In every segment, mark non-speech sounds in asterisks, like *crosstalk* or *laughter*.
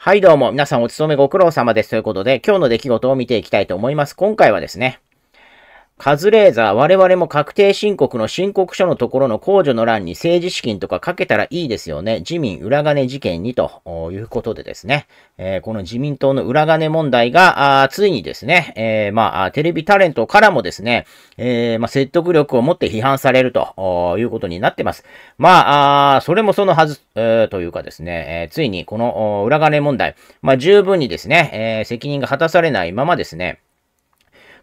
はいどうも、皆さんお勤めご苦労様ですということで、今日の出来事を見ていきたいと思います。今回はですね、カズレーザー、我々も確定申告の申告書のところの控除の欄に政治資金とかかけたらいいですよね。自民裏金事件にということでですね、えー、この自民党の裏金問題が、あついにですね、えー、まあ、テレビタレントからもですね、えー、まあ、説得力を持って批判されるということになってます。まあ、あそれもそのはず、えー、というかですね、えついにこの裏金問題、まあ、十分にですね、え責任が果たされないままですね、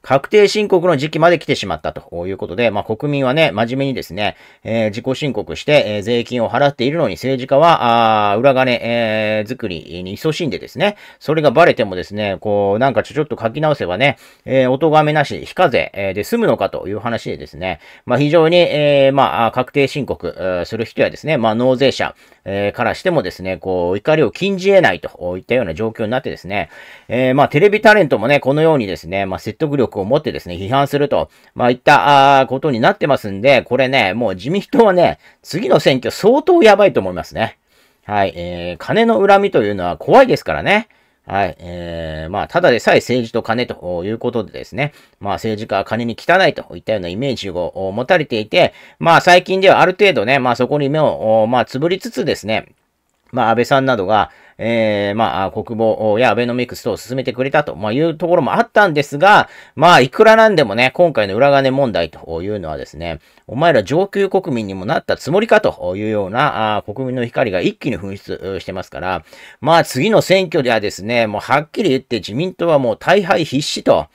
確定申告の時期まで来てしまったということで、まあ、国民はね、真面目にですね、えー、自己申告して、えー、税金を払っているのに政治家は、あ裏金、えー、作りに勤しんでですね、それがバレてもですね、こう、なんかちょちょっと書き直せばね、えー、お咎めなし、非課税、えー、で済むのかという話でですね、まあ、非常に、えー、まあ、確定申告する人やですね、まあ、納税者、えー、からしてもですね、こう、怒りを禁じ得ないといったような状況になってですね、えー、まあ、テレビタレントもね、このようにですね、まあ、説得力を持ってですね、批判すると、まあ、いった、あことになってますんで、これね、もう自民党はね、次の選挙相当やばいと思いますね。はい、えー、金の恨みというのは怖いですからね。はい。えー、まあ、ただでさえ政治と金ということでですね、まあ、政治家は金に汚いといったようなイメージを持たれていて、まあ、最近ではある程度ね、まあ、そこに目を、まあ、つぶりつつですね、まあ、安倍さんなどが、えー、まあ、国防やアベノミクス等を進めてくれたと、まあ、いうところもあったんですが、まあ、いくらなんでもね、今回の裏金問題というのはですね、お前ら上級国民にもなったつもりかというような、あ国民の光が一気に噴出してますから、まあ、次の選挙ではですね、もうはっきり言って自民党はもう大敗必至と、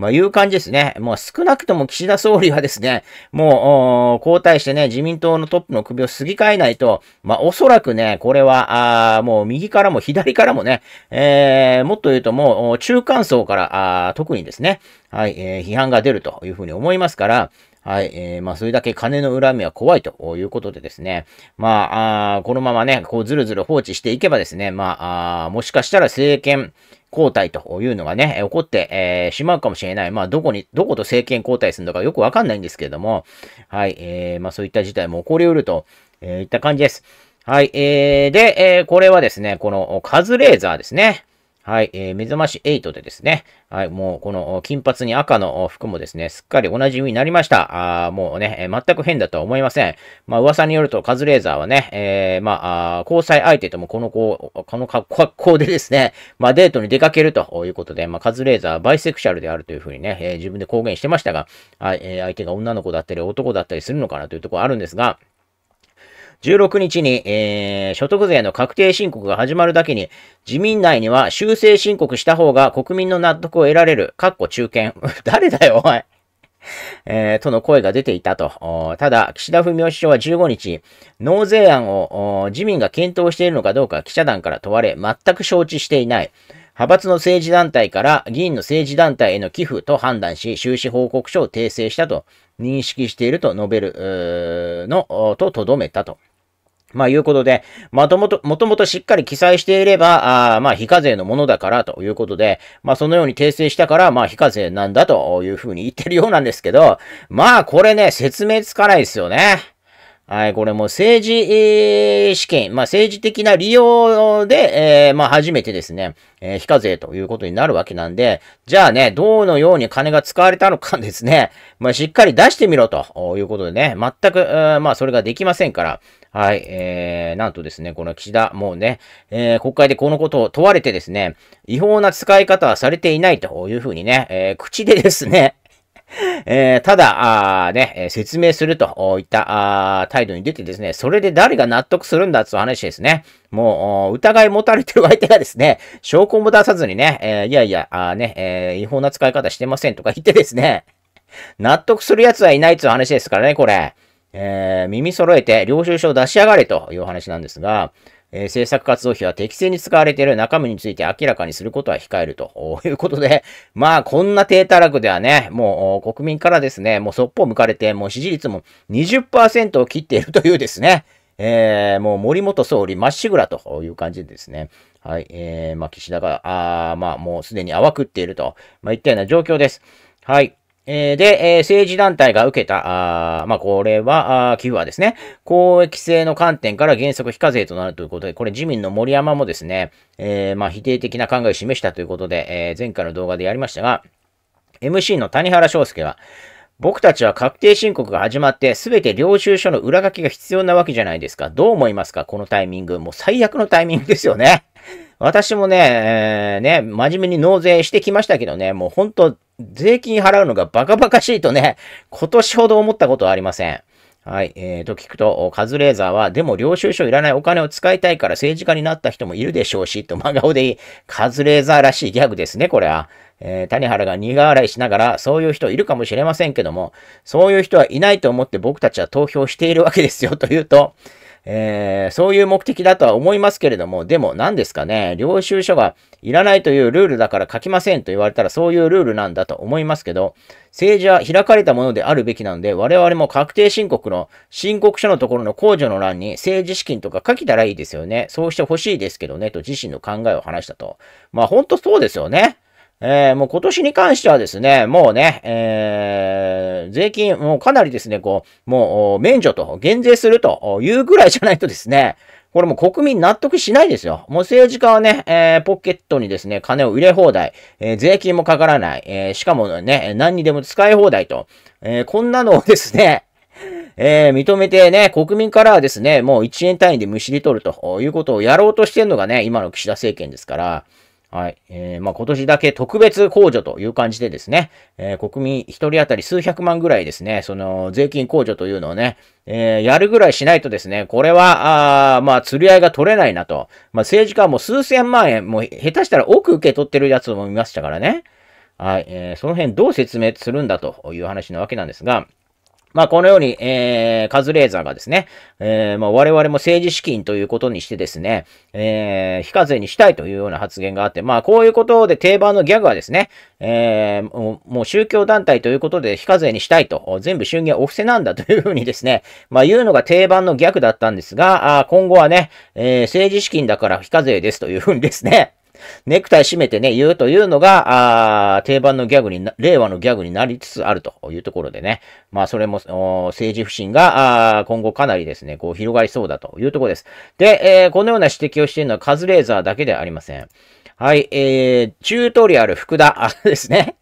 まあ、いう感じですね。もう少なくとも岸田総理はですね、もう、交代してね、自民党のトップの首をすぎ替えないと、まあ、おそらくね、これは、あもう右からも左からもね、えー、もっと言うともう、中間層から、あ特にですね、はい、えー、批判が出るというふうに思いますから、はい、えー、まあ、それだけ金の恨みは怖いということでですね、まあ、あこのままね、こう、ずるずる放置していけばですね、まあ、あもしかしたら政権、交代というのがね、起こって、えー、しまうかもしれない。まあ、どこに、どこと政権交代するのかよくわかんないんですけれども、はい、えー、まあ、そういった事態も起こりうると、えー、いった感じです。はい、えー、で、えー、これはですね、このカズレーザーですね。はい、えー、目覚まし8でですね、はい、もうこの金髪に赤の服もですね、すっかりお馴染みになりました。あもうね、えー、全く変だとは思いません。まあ噂によるとカズレーザーはね、えー、まあ、あ交際相手ともこの子、この格好でですね、まあデートに出かけるということで、まあカズレーザーはバイセクシャルであるというふうにね、えー、自分で公言してましたが、はい、えー、相手が女の子だったり男だったりするのかなというところあるんですが、16日に、えー、所得税の確定申告が始まるだけに、自民内には修正申告した方が国民の納得を得られる、かっこ中堅。*laughs* 誰だよ、おい。えー、との声が出ていたと。ただ、岸田文雄首相は15日、納税案を自民が検討しているのかどうか記者団から問われ、全く承知していない。派閥の政治団体から議員の政治団体への寄付と判断し、収支報告書を訂正したと認識していると述べるのととどめたと。まあ、いうことで、まともと、もともとしっかり記載していれば、あまあ、非課税のものだからということで、まあ、そのように訂正したから、まあ、非課税なんだというふうに言ってるようなんですけど、まあ、これね、説明つかないですよね。はい、これも政治資金、まあ、政治的な利用で、えー、まあ、初めてですね、えー、非課税ということになるわけなんで、じゃあね、どのように金が使われたのかですね、まあ、しっかり出してみろということでね、全く、まあ、それができませんから、はい、えー、なんとですね、この岸田、もうね、えー、国会でこのことを問われてですね、違法な使い方はされていないというふうにね、えー、口でですね、*laughs* えー、ただ、あね、説明するといったあ態度に出てですね、それで誰が納得するんだって話ですね。もう、疑い持たれてる相手がですね、証拠も出さずにね、えー、いやいや、あね、えー、違法な使い方してませんとか言ってですね、納得する奴はいないっていう話ですからね、これ。えー、耳揃えて領収書を出し上がれというお話なんですが、えー、政策活動費は適正に使われている中身について明らかにすることは控えるということで、*laughs* まあこんな低たらくではね、もう国民からですね、もうそっぽ向かれて、もう支持率も20%を切っているというですね、えー、もう森元総理まっしぐらという感じでですね、はい、えー、まあ岸田が、あまあもうすでに淡くっていると、まあ、いったような状況です。はい。えー、で、えー、政治団体が受けた、あまあ、これは、あ寄付はですね、公益性の観点から原則非課税となるということで、これ自民の森山もですね、えー、まあ、否定的な考えを示したということで、え前回の動画でやりましたが、MC の谷原章介は、僕たちは確定申告が始まって、すべて領収書の裏書きが必要なわけじゃないですか。どう思いますかこのタイミング。もう最悪のタイミングですよね。私もね、えー、ね、真面目に納税してきましたけどね、もうほんと税金払うのがバカバカしいとね、今年ほど思ったことはありません。はい。えー、と聞くと、カズレーザーは、でも領収書いらないお金を使いたいから政治家になった人もいるでしょうし、と真顔でいい。カズレーザーらしいギャグですね、これは。えー、谷原が苦笑いしながら、そういう人いるかもしれませんけども、そういう人はいないと思って僕たちは投票しているわけですよ、というと、えー、そういう目的だとは思いますけれども、でも何ですかね、領収書がいらないというルールだから書きませんと言われたらそういうルールなんだと思いますけど、政治は開かれたものであるべきなので、我々も確定申告の申告書のところの控除の欄に政治資金とか書けたらいいですよね。そうしてほしいですけどね、と自身の考えを話したと。まあ本当そうですよね。えー、もう今年に関してはですね、もうね、えー、税金、もうかなりですね、こう、もう免除と、減税するというぐらいじゃないとですね、これもう国民納得しないですよ。もう政治家はね、えー、ポケットにですね、金を入れ放題、えー、税金もかからない、えー、しかもね、何にでも使い放題と、えこんなのをですね、えー、認めてね、国民からはですね、もう1円単位でむしり取るということをやろうとしてるのがね、今の岸田政権ですから、はい。えー、まあ、今年だけ特別控除という感じでですね、えー、国民一人当たり数百万ぐらいですね、その税金控除というのをね、えー、やるぐらいしないとですね、これは、あまあ、釣り合いが取れないなと。まあ、政治家はもう数千万円、もう下手したら多く受け取ってるやつも見ましたからね。はい。えー、その辺どう説明するんだという話なわけなんですが、まあ、このように、えー、カズレーザーがですね、えー、まあ、我々も政治資金ということにしてですね、えー、非課税にしたいというような発言があって、まあ、こういうことで定番のギャグはですね、えー、もう宗教団体ということで非課税にしたいと、全部衆議はお布施なんだというふうにですね、まあ、言うのが定番のギャグだったんですが、あ今後はね、えー、政治資金だから非課税ですというふうにですね、ネクタイ締めてね、言うというのが、定番のギャグにな、令和のギャグになりつつあるというところでね。まあ、それも、政治不信が、今後かなりですね、こう広がりそうだというところです。で、えー、このような指摘をしているのはカズレーザーだけではありません。はい、えー、チュートリアル福田ですね。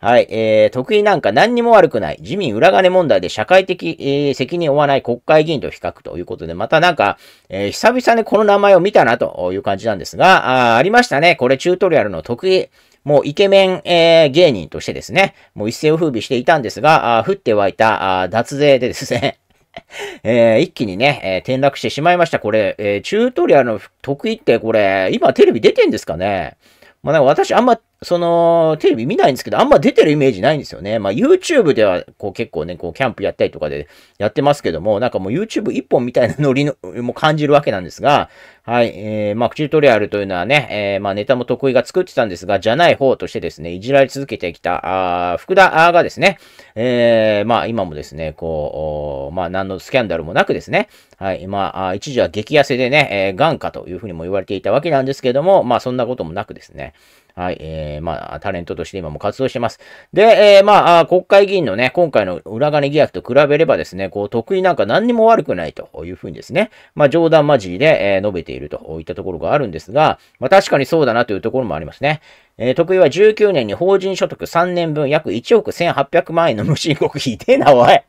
はい、えー、得意なんか何にも悪くない。自民裏金問題で社会的、えー、責任を負わない国会議員と比較ということで、またなんか、えー、久々にこの名前を見たなという感じなんですが、あありましたね。これチュートリアルの得意。もうイケメン、えー、芸人としてですね、もう一世を風靡していたんですが、あ降って湧いたあ脱税でですね、*laughs* えー、一気にね、えー、転落してしまいました。これ、えチュートリアルの得意ってこれ、今テレビ出てんですかねまあ、なんか私あんまその、テレビ見ないんですけど、あんま出てるイメージないんですよね。まあ、YouTube では、こう結構ね、こう、キャンプやったりとかでやってますけども、なんかもう YouTube 一本みたいなノリの、*laughs* も感じるわけなんですが、はい、えー、まあ、チュートリアルというのはね、えー、まあ、ネタも得意が作ってたんですが、じゃない方としてですね、いじられ続けてきた、あ福田がですね、えー、まあ、今もですね、こう、まあ、何のスキャンダルもなくですね、はい、まあ、一時は激痩せでね、えー、眼下というふうにも言われていたわけなんですけども、まあ、そんなこともなくですね、はい、えー、まあ、タレントとして今も活動してます。で、えー、まあ、国会議員のね、今回の裏金疑惑と比べればですね、こう、得意なんか何にも悪くないというふうにですね、まあ、冗談交じりで、えー、述べているといったところがあるんですが、まあ、確かにそうだなというところもありますね。えー、得意は19年に法人所得3年分約1億1800万円の無申告費。でな、おい。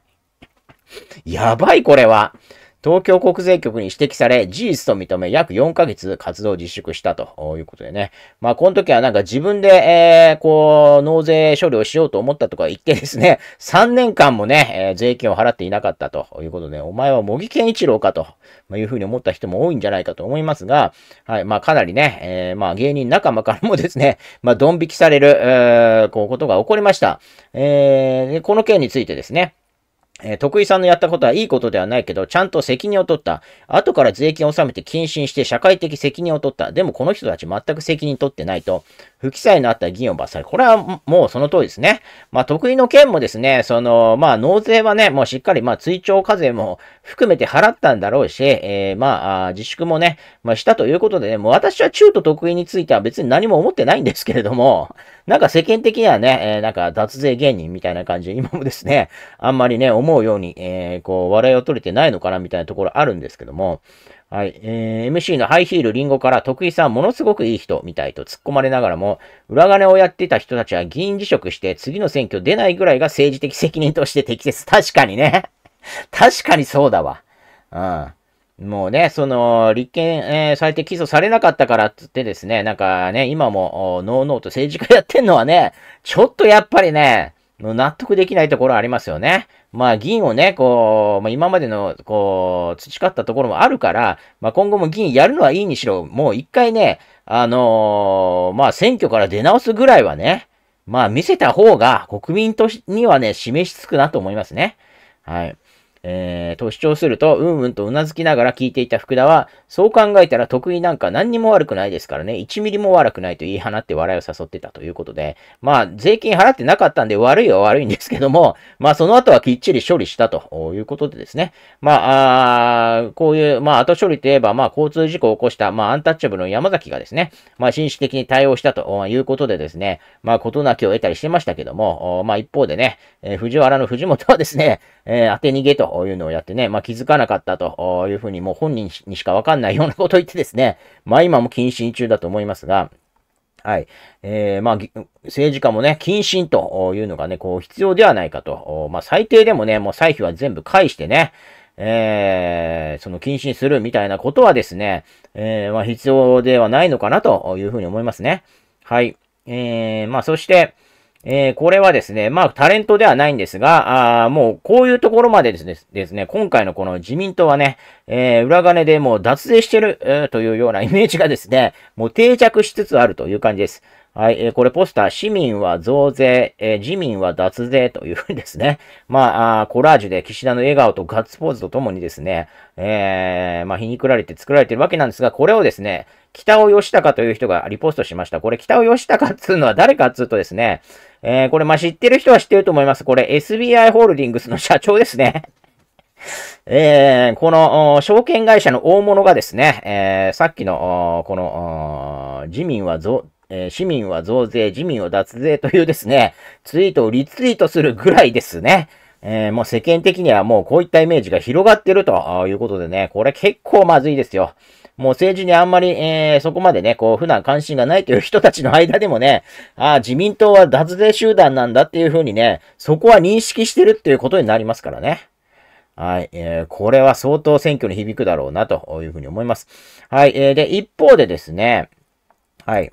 やばい、これは。東京国税局に指摘され、事実と認め、約4ヶ月活動自粛したということでね。まあ、この時はなんか自分で、えー、こう、納税処理をしようと思ったとか言ってですね、3 *laughs* 年間もね、えー、税金を払っていなかったということで、お前は茂木健一郎かというふうに思った人も多いんじゃないかと思いますが、はい、まあ、かなりね、えー、まあ、芸人仲間からもですね、*laughs* まあ、ドン引きされる、えー、こう、ことが起こりました。えー、この件についてですね、えー、徳さんのやったことはいいことではないけど、ちゃんと責任を取った。後から税金を納めて謹慎して社会的責任を取った。でもこの人たち全く責任取ってないと。不記載のあった議員を罰さる。これはもうその通りですね。まあ、得意の件もですね、その、まあ、納税はね、もうしっかり、まあ、追徴課税も含めて払ったんだろうし、えー、まあ、自粛もね、まあ、したということでね、もう私は中途得意については別に何も思ってないんですけれども、なんか世間的にはね、えー、なんか脱税芸人みたいな感じで、今もですね、あんまりね、思うように、えー、こう、笑いを取れてないのかなみたいなところあるんですけども、はい。えー、MC のハイヒールリンゴから、徳井さんものすごくいい人みたいと突っ込まれながらも、裏金をやってた人たちは議員辞職して次の選挙出ないぐらいが政治的責任として適切。*laughs* 確かにね。*laughs* 確かにそうだわ。うん。もうね、その、立件、えー、されて起訴されなかったからっつってですね、なんかね、今も、ノーノーと政治家やってんのはね、ちょっとやっぱりね、納得できないところありますよね。まあ、銀をね、こう、まあ、今までの、こう、培ったところもあるから、まあ、今後も議員やるのはいいにしろ、もう一回ね、あのー、まあ、選挙から出直すぐらいはね、まあ、見せた方が、国民としにはね、示しつくなと思いますね。はい。えー、と主張すると、うんうんと頷きながら聞いていた福田は、そう考えたら得意なんか何にも悪くないですからね、1ミリも悪くないと言い放って笑いを誘ってたということで、まあ、税金払ってなかったんで悪いは悪いんですけども、*laughs* まあ、その後はきっちり処理したということでですね、まあ、あこういう、まあ、後処理といえば、まあ、交通事故を起こした、まあ、アンタッチャブルの山崎がですね、まあ、紳士的に対応したということでですね、まあ、事なきを得たりしてましたけども、まあ、一方でね、えー、藤原の藤本はですね、えー、当て逃げと、というのをやってね、まあ、気づかなかったというふうにもう本人にしかわかんないようなことを言ってですね、まあ、今も謹慎中だと思いますが、はい。えー、まあ、政治家もね、謹慎というのがね、こう、必要ではないかと。まあ、最低でもね、もう歳費は全部返してね、えー、その謹慎するみたいなことはですね、えー、まあ、必要ではないのかなというふうに思いますね。はい。えー、まあ、そして、えー、これはですね、まあ、タレントではないんですが、あもう、こういうところまでですね、ですね、今回のこの自民党はね、えー、裏金でもう脱税してる、えー、というようなイメージがですね、もう定着しつつあるという感じです。はい、えー、これポスター、市民は増税、えー、自民は脱税というふうにですね、*laughs* まあ、あコラージュで岸田の笑顔とガッツポーズとともにですね、えー、まあ、皮肉られて作られてるわけなんですが、これをですね、北尾義孝という人がリポストしました。これ、北尾義孝っつうのは誰かっつうとですね、えー、これ、ま、知ってる人は知ってると思います。これ、SBI ホールディングスの社長ですね。*laughs* えー、この証券会社の大物がですね、えー、さっきの、この、自民は増、えー、市民は増税、自民を脱税というですね、ツイートをリツイートするぐらいですね。えー、もう世間的にはもうこういったイメージが広がってるということでね、これ結構まずいですよ。もう政治にあんまり、えー、そこまでね、こう、普段関心がないという人たちの間でもね、ああ、自民党は脱税集団なんだっていうふうにね、そこは認識してるっていうことになりますからね。はい、えー、これは相当選挙に響くだろうなというふうに思います。はい、えー、で、一方でですね、はい。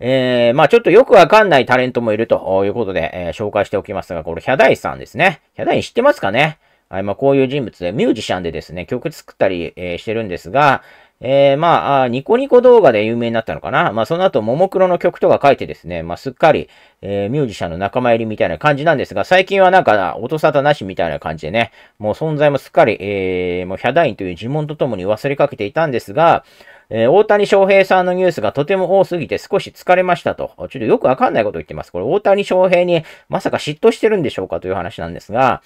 えー、まあちょっとよくわかんないタレントもいるということで、えー、紹介しておきますが、これ、ヒャダイさんですね。ヒャダイ知ってますかねはい、まあこういう人物で、ミュージシャンでですね、曲作ったり、えー、してるんですが、えー、まあ、ニコニコ動画で有名になったのかな。まあ、その後、ももクロの曲とか書いてですね、まあ、すっかり、えー、ミュージシャンの仲間入りみたいな感じなんですが、最近はなんか、音沙汰なしみたいな感じでね、もう存在もすっかり、えー、もうヒャダインという呪文とともに忘れかけていたんですが、えー、大谷翔平さんのニュースがとても多すぎて少し疲れましたと。ちょっとよくわかんないこと言ってます。これ大谷翔平にまさか嫉妬してるんでしょうかという話なんですが、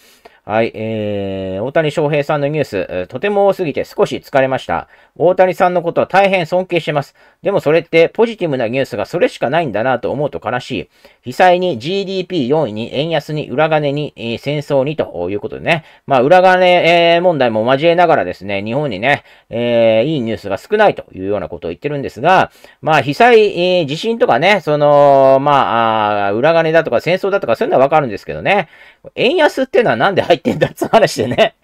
はい、えー、大谷翔平さんのニュース、とても多すぎて少し疲れました。大谷さんのことは大変尊敬してます。でもそれってポジティブなニュースがそれしかないんだなと思うと悲しい。被災に GDP4 位に円安に裏金に、えー、戦争にということでね。まあ裏金、えー、問題も交えながらですね、日本にね、えー、いいニュースが少ないというようなことを言ってるんですが、まあ被災、えー、地震とかね、その、まあ裏金だとか戦争だとかそういうのはわかるんですけどね。円安っていうのはなんで入ってんだって話でね。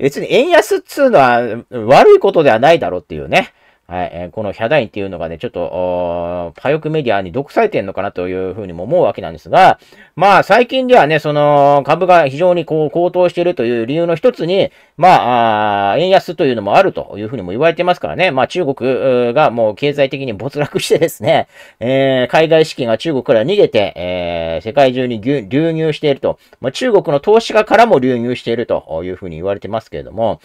別に円安っつうのは悪いことではないだろうっていうね。はい、えー、このヒャダインっていうのがね、ちょっと、パヨクメディアに毒されてんのかなというふうにも思うわけなんですが、まあ最近ではね、その株が非常にこう高騰しているという理由の一つに、まあ円安というのもあるというふうにも言われてますからね、まあ中国がもう経済的に没落してですね、*laughs* えー、海外資金が中国から逃げて、えー、世界中に流入していると、まあ、中国の投資家からも流入しているというふうに言われてますけれども、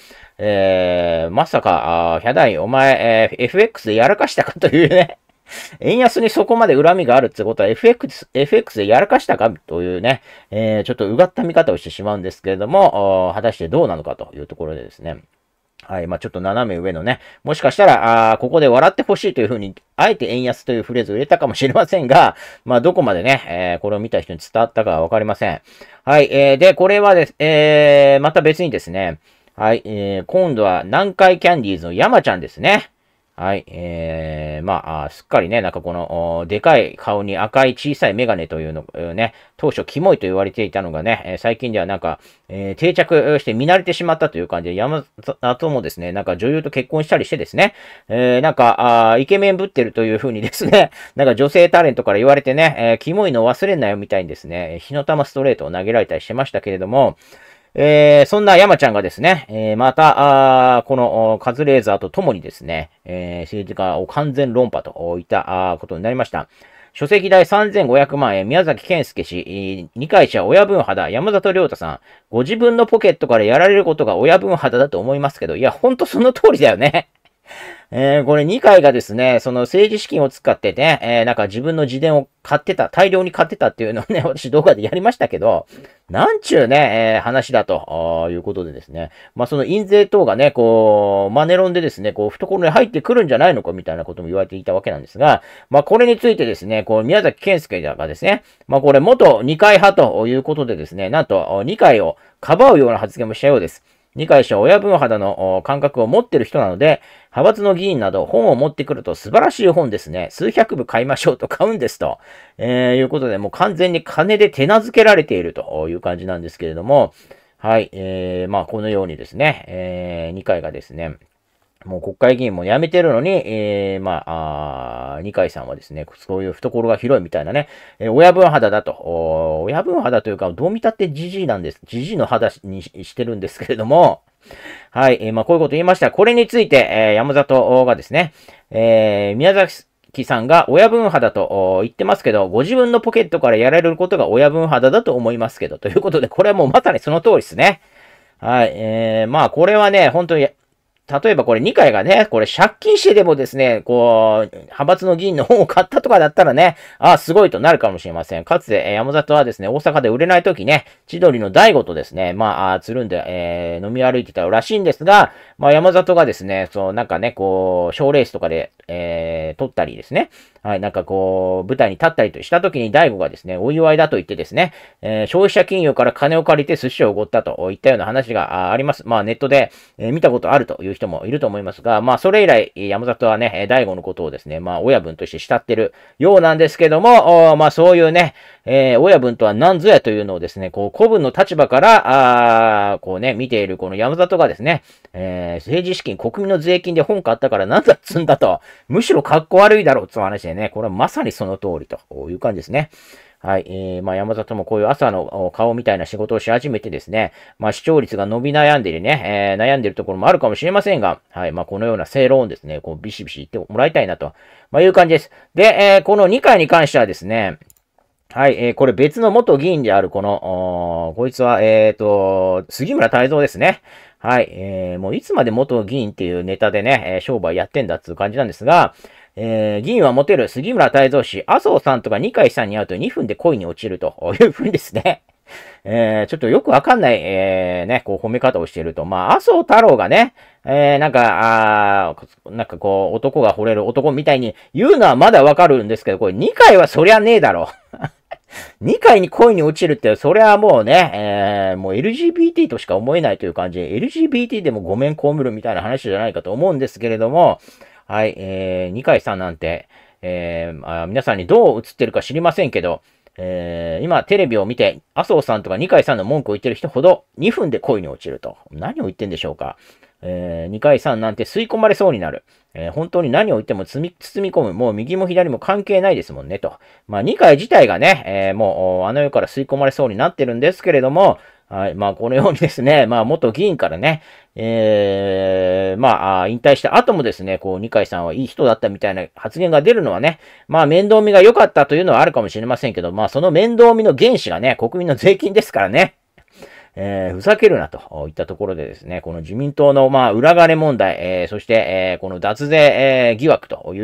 えー、まさか、あヒャダイン、お前、えー、FX でやらかしたかというね *laughs* 円安にそこまで恨みがあるってことは FX, FX でやらかしたかというね、えー、ちょっとうがった見方をしてしまうんですけれども、果たしてどうなのかというところでですね。はい。まあ、ちょっと斜め上のね、もしかしたら、ああ、ここで笑ってほしいというふうに、あえて円安というフレーズを入れたかもしれませんが、*laughs* まあ、どこまでね、えー、これを見た人に伝わったかはわかりません。はい。えー、で、これはです、えー、また別にですね、はい、えー、今度は南海キャンディーズの山ちゃんですね。はい、えー、まあ、すっかりね、なんかこの、でかい顔に赤い小さいメガネというの、ね、当初キモいと言われていたのがね、最近ではなんか、えー、定着して見慣れてしまったという感じで、山里もですね、なんか女優と結婚したりしてですね、えー、なんか、あイケメンぶってるという風にですね、*laughs* なんか女性タレントから言われてね、えー、キモいの忘れんなよみたいにですね、火の玉ストレートを投げられたりしてましたけれども、えー、そんな山ちゃんがですね、えー、また、あこのカズレーザーと共にですね、えー、政治家を完全論破といったことになりました。書籍代3500万円、宮崎健介氏、二階者親分肌、山里亮太さん、ご自分のポケットからやられることが親分肌だと思いますけど、いや、ほんとその通りだよねえー、これ2回がですね、その政治資金を使ってね、えー、なんか自分の自伝を買ってた、大量に買ってたっていうのをね、*laughs* 私動画でやりましたけど、なんちゅうね、えー、話だということでですね、まあその印税等がね、こう、マネロンでですね、こう、懐に入ってくるんじゃないのかみたいなことも言われていたわけなんですが、まあこれについてですね、こう、宮崎健介がですね、まあこれ元二階派ということでですね、なんと二階をかばうような発言もしたようです。二階氏は親分肌の感覚を持ってる人なので、派閥の議員など本を持ってくると素晴らしい本ですね。数百部買いましょうと買うんですと。えー、いうことで、もう完全に金で手なずけられているという感じなんですけれども、はい、えー、まあ、このようにですね、えー、二階がですね、もう国会議員も辞めてるのに、えー、まあ、あ二階さんはですね、そういう懐が広いみたいなね、えー、親分肌だと。親分肌というか、どう見たってじじいなんです。じじいの肌にしてるんですけれども、はい、えー、まあ、こういうこと言いました。これについて、えー、山里がですね、えー、宮崎さんが親分肌と言ってますけど、ご自分のポケットからやられることが親分肌だと思いますけど、ということで、これはもうまさにその通りですね。はい、えー、まあ、これはね、本当に、例えばこれ二階がね、これ借金してでもですね、こう、派閥の議員の本を買ったとかだったらね、ああ、すごいとなるかもしれません。かつて、山里はですね、大阪で売れない時ね、千鳥の大悟とですね、まあ、つるんで、えー、飲み歩いてたらしいんですが、まあ、山里がですね、そう、なんかね、こう、賞レースとかで、えー、取ったりですね、はい、なんかこう、舞台に立ったりとした時に大悟がですね、お祝いだと言ってですね、えー、消費者金融から金を借りて寿司をおごったといったような話があります。まあ、ネットで、えー、見たことあるという人もいると思いますが、まあ、それ以来、山里はね、大悟のことをですね、まあ、親分として慕ってるようなんですけども、まあ、そういうね、えー、親分とは何ぞやというのをですね、こう、古文の立場から、あこうね、見ているこの山里がですね、え政治資金、国民の税金で本買ったから何だっつんだと、むしろ格好悪いだろうつう話でね、これはまさにその通りという感じですね。はい。えー、まあ、山里もこういう朝の顔みたいな仕事をし始めてですね、まあ、視聴率が伸び悩んでるね、えー、悩んでるところもあるかもしれませんが、はい。まあ、このような正論ですね、こう、ビシビシ言ってもらいたいなと、まあ、いう感じです。で、えー、この2回に関してはですね、はい、えー、これ別の元議員である、この、こいつは、えっ、ー、と、杉村太蔵ですね。はい、えー、もういつまで元議員っていうネタでね、え商売やってんだっていう感じなんですが、えー、議員はモテる杉村太蔵氏、麻生さんとか二階さんに会うと2分で恋に落ちるというふうにですね。*laughs* えー、ちょっとよくわかんない、えー、ね、こう褒め方をしていると。まあ、麻生太郎がね、えー、なんか、あなんかこう、男が惚れる男みたいに言うのはまだわかるんですけど、これ二階はそりゃねえだろ。*laughs* 二階に恋に落ちるって、そりゃもうね、えー、もう LGBT としか思えないという感じで、LGBT でもごめんこむるみたいな話じゃないかと思うんですけれども、はい、えー、二階さんなんて、えー、あ、皆さんにどう映ってるか知りませんけど、えー、今テレビを見て、麻生さんとか二階さんの文句を言ってる人ほど2分で恋に落ちると。何を言ってんでしょうか。えー、二階さんなんて吸い込まれそうになる。えー、本当に何を言っても包み込む。もう右も左も関係ないですもんね、と。まあ、二階自体がね、えー、もうあの世から吸い込まれそうになってるんですけれども、はい。まあ、このようにですね、まあ、元議員からね、ええー、まあ、引退した後もですね、こう、二階さんはいい人だったみたいな発言が出るのはね、まあ、面倒見が良かったというのはあるかもしれませんけど、まあ、その面倒見の原資がね、国民の税金ですからね。えー、ふざけるなといったところでですね、この自民党の、まあ、裏金問題、えー、そして、えー、この脱税、え疑惑とい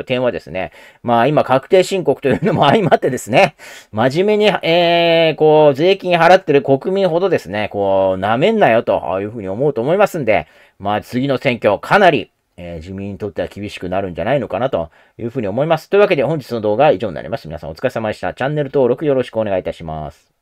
う、点はですね、まあ、今、確定申告というのも相まってですね、真面目に、えこう、税金払ってる国民ほどですね、こう、舐めんなよというふうに思うと思いますんで、まあ、次の選挙、かなり、えー、自民にとっては厳しくなるんじゃないのかなというふうに思います。というわけで本日の動画は以上になります。皆さんお疲れ様でした。チャンネル登録よろしくお願いいたします。